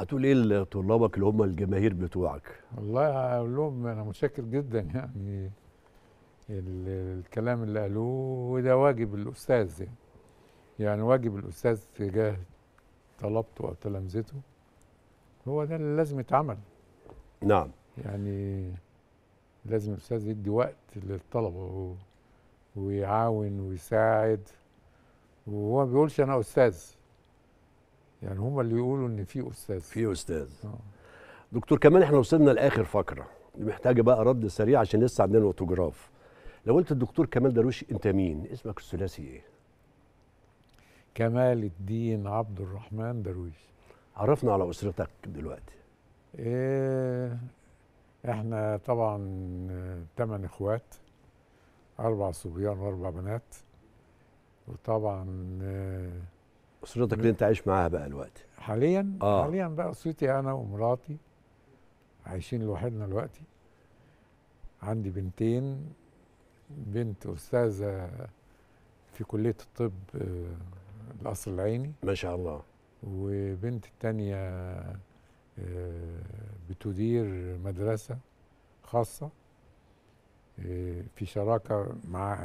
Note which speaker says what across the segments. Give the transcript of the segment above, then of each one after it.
Speaker 1: هتقول ايه لطلابك اللي هم الجماهير بتوعك؟
Speaker 2: والله هقول لهم انا متشكر جدا يعني الكلام اللي قالوه وده واجب الاستاذ يعني يعني واجب الاستاذ تجاه طلبته او تلامذته هو ده اللي لازم يتعمل نعم يعني لازم الاستاذ يدي وقت للطلبه ويعاون ويساعد وهو ما بيقولش انا استاذ يعني هم اللي يقولوا ان في
Speaker 1: استاذ في استاذ آه. دكتور كمان احنا وصلنا لاخر فقره محتاجه بقى رد سريع عشان لسه عندنا اوتوجراف لو قلت الدكتور كمال درويش انت مين اسمك الثلاثي ايه
Speaker 2: كمال الدين عبد الرحمن درويش عرفنا على اسرتك دلوقتي إيه احنا طبعا ثمان آه، اخوات اربع صبيان واربع بنات وطبعا إيه
Speaker 1: اسرتك اللي انت عايش معاها بقى دلوقتي
Speaker 2: حاليا آه. حاليا بقى اسرتي انا ومراتي عايشين لوحدنا دلوقتي عندي بنتين بنت استاذه في كليه الطب آه، القصر العيني ما شاء الله وبنت التانية آه، بتدير مدرسة خاصة آه، في شراكة مع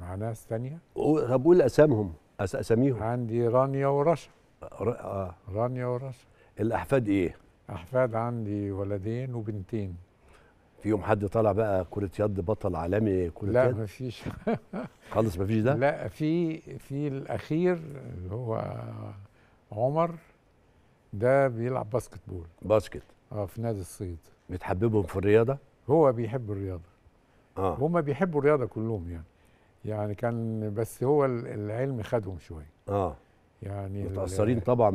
Speaker 2: مع ناس تانية طب قول أسامهم اساميهم عندي رانيا ورشا ر... آه. رانيا ورشا الاحفاد ايه احفاد عندي ولدين وبنتين في يوم حد
Speaker 1: طالع بقى كرة يد بطل عالمي كرة لا يد لا مفيش خالص مفيش ده
Speaker 2: لا في في الاخير اللي هو عمر ده بيلعب باسكت بول باسكت اه في نادي الصيد متحببهم في الرياضة هو بيحب الرياضة اه هما بيحبوا الرياضة كلهم يعني يعني كان بس هو العلم خدهم شويه اه يعني متاثرين طبعا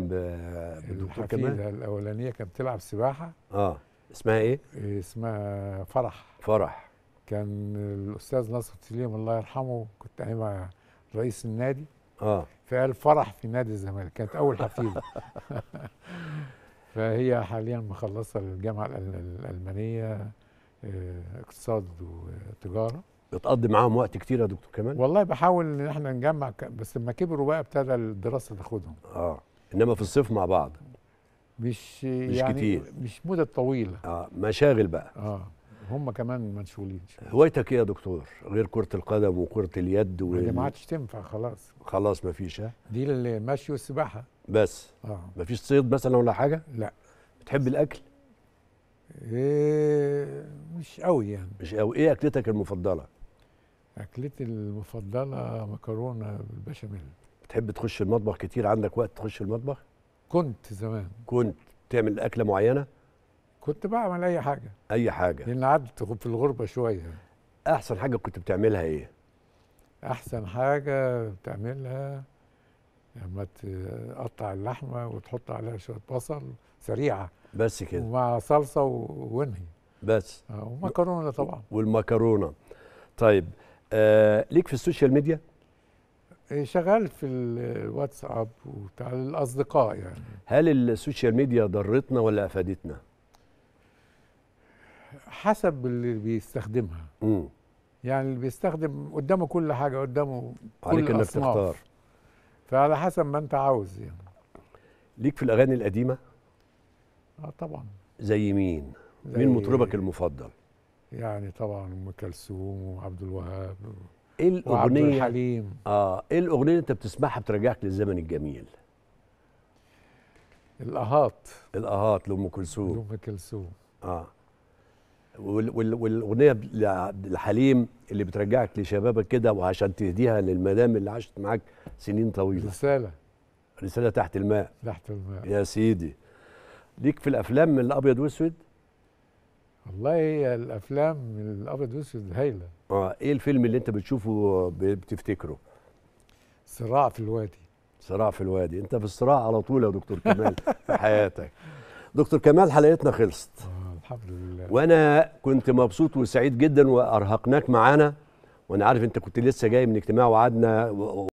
Speaker 2: بالدكتور كمال الاولانيه كانت بتلعب سباحه اه اسمها ايه اسمها فرح فرح كان الاستاذ ناصر سليم الله يرحمه كنت انا رئيس النادي اه فقال فرح في نادي الزمالك كانت اول حفيده فهي حاليا مخلصه الجامعه الالمانيه آه، اقتصاد وتجاره بتقضي معاهم وقت كتير يا دكتور كمان والله بحاول ان احنا نجمع ك... بس لما كبروا بقى ابتدى الدراسه تاخدهم اه انما في
Speaker 1: الصيف مع بعض
Speaker 2: مش مش يعني كتير
Speaker 1: مش مده طويله اه مشاغل بقى اه
Speaker 2: هم كمان منشغولين
Speaker 1: هوايتك ايه يا دكتور غير كره القدم وكره اليد وال... ما عادش
Speaker 2: تنفع خلاص
Speaker 1: خلاص ما فيش ها
Speaker 2: دي المشي والسباحه
Speaker 1: بس اه
Speaker 2: ما فيش صيد مثلا ولا حاجه لا بتحب الاكل إيه مش قوي
Speaker 1: يعني مش قوي ايه اكلتك المفضله
Speaker 2: اكلتي المفضله مكرونه بالبشاميل
Speaker 1: بتحب تخش المطبخ كتير عندك وقت تخش المطبخ
Speaker 2: كنت زمان
Speaker 1: كنت تعمل اكله معينه كنت بعمل اي حاجه اي حاجه لان قعدت في الغربه شويه احسن حاجه كنت بتعملها ايه
Speaker 2: احسن حاجه بتعملها لما تقطع اللحمه وتحط عليها شويه بصل سريعه بس كده ومع صلصه وانهي بس آه ومكرونه طبعا
Speaker 1: والمكرونه طيب آه، ليك في السوشيال ميديا
Speaker 2: إيه، شغال في الواتساب وبتاع الاصدقاء يعني
Speaker 1: هل السوشيال ميديا ضرتنا ولا افادتنا
Speaker 2: حسب اللي
Speaker 1: بيستخدمها مم.
Speaker 2: يعني اللي بيستخدم قدامه كل حاجه قدامه عليك كل انك تختار فعلى حسب ما انت عاوز يعني
Speaker 1: ليك في الاغاني القديمه اه طبعا زي مين زي مين مطربك المفضل
Speaker 2: يعني طبعا ام كلثوم وعبد الوهاب ايه الاغنيه وعبد الحليم اه
Speaker 1: ايه الاغنيه اللي انت بتسمعها بترجعك للزمن الجميل
Speaker 2: الاهات
Speaker 1: الاهات لام كلثوم
Speaker 2: لام كلثوم
Speaker 1: اه والاغنيه لحليم اللي بترجعك لشبابك كده وعشان تهديها للمدام اللي عاشت معاك سنين طويله رساله رساله تحت الماء
Speaker 2: تحت الماء
Speaker 1: يا سيدي ليك في الافلام
Speaker 2: من الابيض واسود والله هي الافلام الابيض والاسود هايله
Speaker 1: اه ايه الفيلم اللي انت بتشوفه بتفتكره صراع في الوادي صراع في الوادي انت في الصراع على طول يا دكتور كمال في حياتك دكتور كمال حلقتنا خلصت آه الحمد لله وانا كنت مبسوط وسعيد جدا وارهقناك معانا وانا عارف انت كنت لسه جاي من اجتماع وقعدنا و...